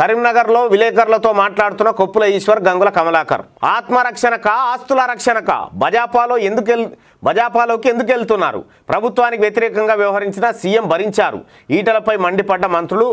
కరీంనగర్లో విలేకరులతో మాట్లాడుతున్న కొప్పుల ఈశ్వర్ గంగుల కమలాకర్ ఆత్మరక్షణక ఆస్తుల రక్షణక బజాపాలో ఎందుకు బజాపాలోకి ఎందుకు వెళ్తున్నారు ప్రభుత్వానికి వ్యతిరేకంగా వ్యవహరించిన సీఎం భరించారు ఈటలపై మండిపడ్డ మంత్రులు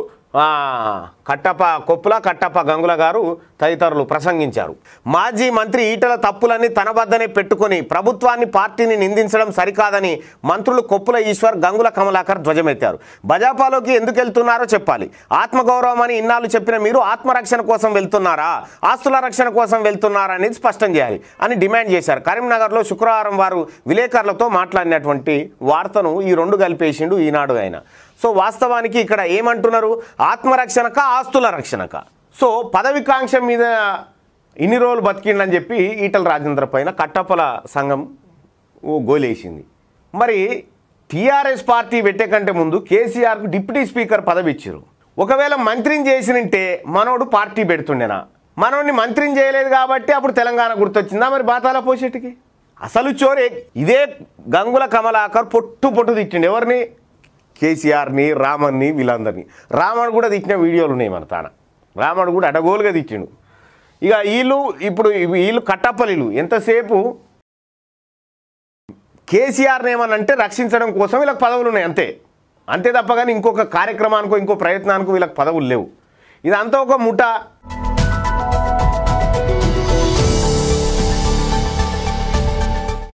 కట్టప కొప్పుల కట్టప్ప గంగుల గారు తదితరులు ప్రసంగించారు మాజీ మంత్రి ఈటల తప్పులన్నీ తన వద్దనే పెట్టుకుని ప్రభుత్వాన్ని పార్టీని నిందించడం సరికాదని మంత్రులు కొప్పుల ఈశ్వర్ గంగుల కమలాకర్ ధ్వజమెత్తారు బజాపాలోకి ఎందుకు వెళ్తున్నారో చెప్పాలి ఆత్మగౌరవం అని ఇన్నాళ్ళు చెప్పిన మీరు ఆత్మరక్షణ కోసం వెళ్తున్నారా ఆస్తుల రక్షణ కోసం వెళ్తున్నారా అనేది స్పష్టం చేయాలి అని డిమాండ్ చేశారు కరీంనగర్లో శుక్రవారం వారు విలేకరులతో మాట్లాడినటువంటి వార్తను ఈ రెండు కలిపేసిండు ఈనాడు ఆయన సో వాస్తవానికి ఇక్కడ ఏమంటున్నారు ఆత్మరక్షణక ఆస్తుల రక్షణక సో పదవికాంక్ష మీద ఇన్ని రోజులు బతికిండని చెప్పి ఈటల రాజేంద్ర పైన కట్టపల సంఘం గోలేసింది మరి టీఆర్ఎస్ పార్టీ పెట్టే కంటే ముందు కేసీఆర్కు డిప్యూటీ స్పీకర్ పదవి ఇచ్చారు ఒకవేళ మంత్రిని చేసినంటే మనోడు పార్టీ పెడుతుండేనా మనోడిని మంత్రిని చేయలేదు కాబట్టి అప్పుడు తెలంగాణ గుర్తొచ్చిందా మరి బాతాల పోసేటికి అసలు చోరే ఇదే గంగుల కమలాకర్ పొట్టు పొట్టు తిట్టిండు ఎవరిని కేసీఆర్ని రామన్ని వీళ్ళందరినీ రామన్ కూడా తిట్టిన వీడియోలు ఉన్నాయి మన తాన రామన్ కూడా అడగోలుగా తిట్టిండు ఇక వీళ్ళు ఇప్పుడు వీళ్ళు కట్టపల్లిలు ఎంతసేపు కేసీఆర్ని ఏమనంటే రక్షించడం కోసం వీళ్ళకి పదవులు ఉన్నాయి అంతే అంతే తప్ప కానీ ఇంకొక కార్యక్రమానికో ఇంకో ప్రయత్నానికో వీళ్ళకి పదవులు లేవు ఇదంతా ఒక ముఠా